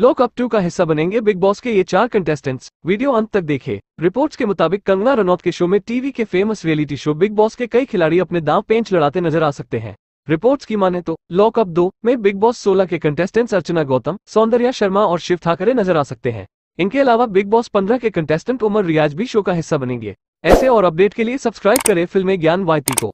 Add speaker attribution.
Speaker 1: लोक up to का हिस्सा बनेंगे बिग बॉस के ये चार कंटेस्टेंट्स वीडियो अंत तक देखें रिपोर्ट्स के मुताबिक कंगना रनौत के शो में टीवी के famous reality show Bigg Boss के कई खिलाड़ी अपने दांव पेंच लड़ाते नजर आ सकते हैं रिपोर्ट्स की माने तो लॉक अप दो में बिग बॉस सोलह के कंटेस्टेंट्स अर्चना गौतम सौंदर्या शर्मा और शिव ठाकरे नजर आ सकते हैं इनके अलावा बिग बॉस पंद्रह के कंटेस्टेंट उमर रियाज भी शो का हिस्सा बनेंगे ऐसे और अपडेट के लिए सब्सक्राइब करें फिल्म ज्ञान वायती को